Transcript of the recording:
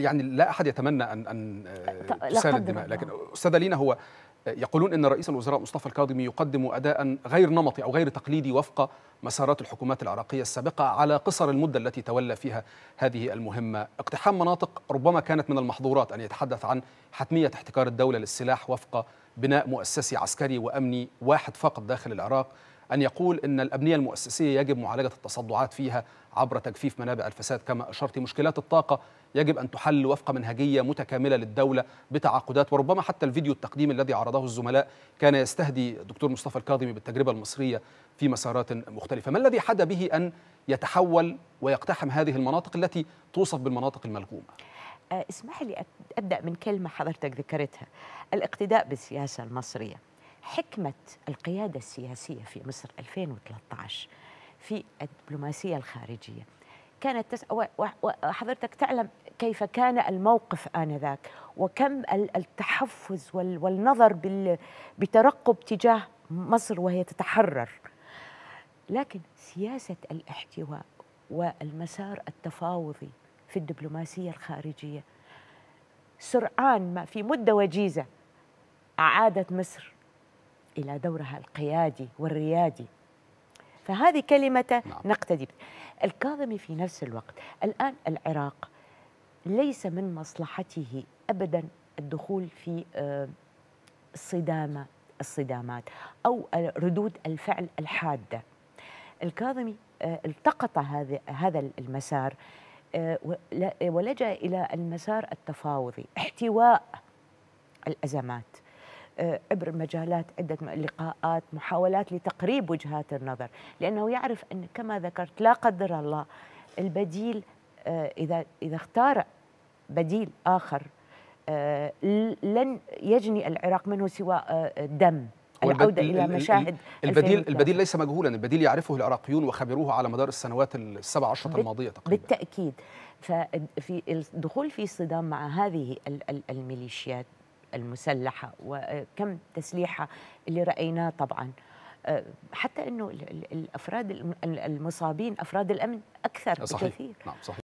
يعني لا احد يتمنى ان ان آه، تسال الدماء لكن استاذه لينا هو آه، يقولون ان رئيس الوزراء مصطفى الكاظمي يقدم اداء غير نمطي او غير تقليدي وفق مسارات الحكومات العراقيه السابقه على قصر المده التي تولى فيها هذه المهمه، اقتحام مناطق ربما كانت من المحظورات ان يتحدث عن حتميه احتكار الدوله للسلاح وفق بناء مؤسسي عسكري وامني واحد فقط داخل العراق، أن يقول أن الأبنية المؤسسية يجب معالجة التصدعات فيها عبر تجفيف منابع الفساد كما أشرت مشكلات الطاقة يجب أن تحل وفق منهجية متكاملة للدولة بتعاقدات وربما حتى الفيديو التقديم الذي عرضه الزملاء كان يستهدي الدكتور مصطفى الكاظمي بالتجربة المصرية في مسارات مختلفة ما الذي حدا به أن يتحول ويقتحم هذه المناطق التي توصف بالمناطق الملجومة آه، اسمح لي أبدأ من كلمة حضرتك ذكرتها الاقتداء بالسياسة المصرية حكمة القيادة السياسية في مصر 2013 في الدبلوماسية الخارجية كانت تس... وحضرتك تعلم كيف كان الموقف آنذاك وكم التحفز والنظر بال... بترقب تجاه مصر وهي تتحرر لكن سياسة الاحتواء والمسار التفاوضي في الدبلوماسية الخارجية سرعان ما في مدة وجيزة عادت مصر إلى دورها القيادي والريادي فهذه كلمة نعم. نقتدي الكاظمي في نفس الوقت الآن العراق ليس من مصلحته أبدا الدخول في الصدامة آه، الصدامات أو ردود الفعل الحادة الكاظمي آه، التقط هذا المسار آه، ولجأ إلى المسار التفاوضي احتواء الأزمات آه، عبر مجالات عدة لقاءات محاولات لتقريب وجهات النظر لأنه يعرف أن كما ذكرت لا قدر الله البديل آه، إذا إذا اختار بديل آخر آه، لن يجني العراق منه سوى دم العودة إلى مشاهد البديل البديل ليس مجهولا البديل يعرفه العراقيون وخبروه على مدار السنوات السبع عشرة الماضية تقريبا بالتأكيد ففي الدخول في صدام مع هذه الميليشيات المسلحة وكم تسليحة اللي رأيناه طبعا أه، حتى أنه الأفراد المصابين أفراد الأمن أكثر صحيح. بكثير نعم صحيح.